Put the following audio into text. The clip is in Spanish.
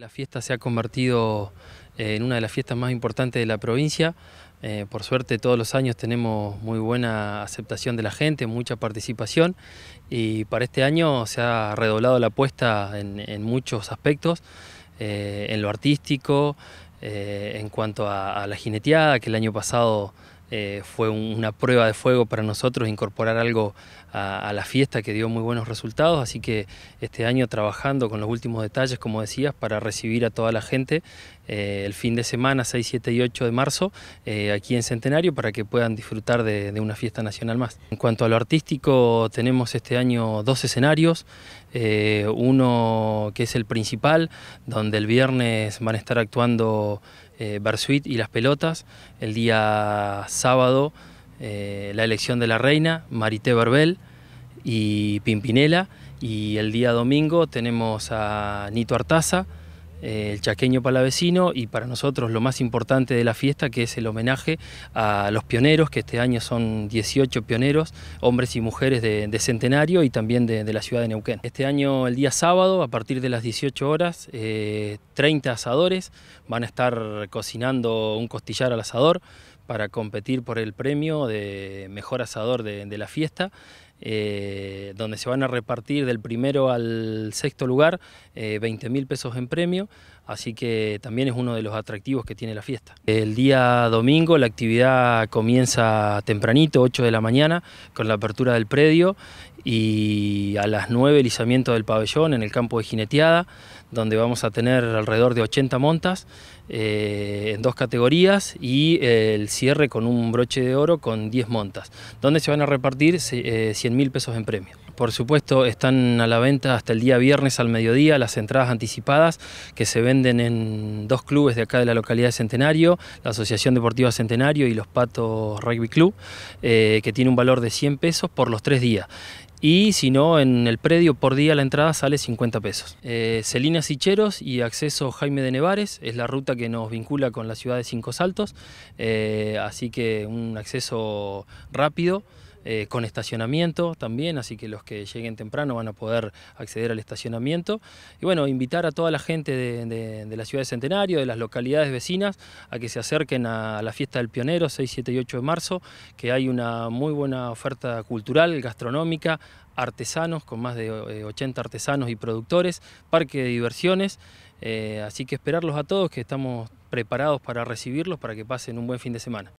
La fiesta se ha convertido eh, en una de las fiestas más importantes de la provincia. Eh, por suerte todos los años tenemos muy buena aceptación de la gente, mucha participación y para este año se ha redoblado la apuesta en, muchos aspectos, eh, en lo artístico, en cuanto a, a la jineteada, que el año pasado eh, fue una prueba de fuego para nosotros incorporar algo a, la fiesta que dio muy buenos resultados, así que este año trabajando con los últimos detalles, como decías, para recibir a toda la gente eh, el fin de semana 6, 7 y 8 de marzo eh, aquí en Centenario para que puedan disfrutar de, de, una fiesta nacional más. En cuanto a lo artístico, tenemos este año dos escenarios, uno que es el principal, donde el viernes van a estar actuando eh, y las pelotas. El día sábado, eh, la elección de la reina, Marité Verbel y Pimpinela. Y el día domingo tenemos a Nito Artaza. Eh, el chaqueño palavecino y para nosotros lo más importante de la fiesta que es el homenaje a los pioneros, que este año son 18 pioneros, hombres y mujeres de, Centenario y también de, la ciudad de Neuquén. Este año el día sábado a partir de las 18 horas, 30 eh, asadores van a estar cocinando un costillar al asador, para competir por el premio de mejor asador de, la fiesta, eh, donde se van a repartir del primero al sexto lugar eh, mil pesos en premio así que también es uno de los atractivos que tiene la fiesta. El día domingo la actividad comienza tempranito, 8 de la mañana, con la apertura del predio y a las 9 el izamiento del pabellón en el campo de jineteada, donde vamos a tener alrededor de 80 montas eh, en dos categorías y eh, el cierre con un broche de oro con 10 montas, donde se van a repartir 100.000 eh, 100 mil pesos en premio. Por supuesto, están a la venta hasta el día viernes al mediodía las entradas anticipadas que se venden en dos clubes de acá de la localidad de Centenario, la Asociación Deportiva Centenario y los Patos Rugby Club, eh, que tiene un valor de 100 pesos por los tres días y si no, en el predio por día la entrada sale 50 pesos. Celina eh, Sicheros y acceso Jaime de Nevares es la ruta que nos vincula con la ciudad de Cinco Saltos, eh, así que un acceso rápido. Eh, con estacionamiento también, así que los que lleguen temprano van a poder acceder al estacionamiento. Y bueno, invitar a toda la gente de, la ciudad de Centenario, de las localidades vecinas, a que se acerquen a, la fiesta del pionero 6, 7 y 8 de marzo, que hay una muy buena oferta cultural, gastronómica, artesanos, con más de 80 eh, artesanos y productores, parque de diversiones, eh, así que esperarlos a todos que estamos preparados para recibirlos para que pasen un buen fin de semana.